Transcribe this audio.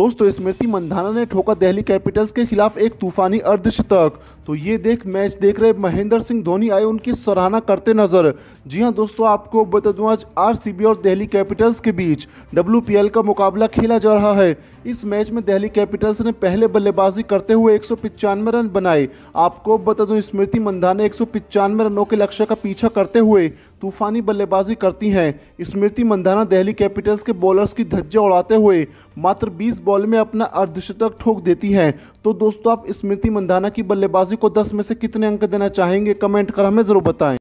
दोस्तों तो स्मृति मंधाना ने ठोका दिल्ली कैपिटल्स के खिलाफ एक तूफानी अर्धशतक तो ये देख मैच देख रहे महेंद्र सिंह धोनी आए उनकी सराहना करते नजर जी हां दोस्तों आपको बता दूं आज आरसीबी और दिल्ली कैपिटल्स के बीच डब्ल्यू का मुकाबला खेला जा रहा है इस मैच में दिल्ली कैपिटल्स ने पहले बल्लेबाजी करते हुए एक रन बनाए आपको बता दूं स्मृति मंधाना एक रनों के लक्ष्य का पीछा करते हुए तूफानी बल्लेबाजी करती हैं स्मृति मंदाना दिल्ली कैपिटल्स के बॉलर्स की धज्जे उड़ाते हुए मात्र 20 बॉल में अपना अर्धशतक ठोक देती हैं तो दोस्तों आप स्मृति मंदाना की बल्लेबाजी को 10 में से कितने अंक देना चाहेंगे कमेंट कर हमें ज़रूर बताएं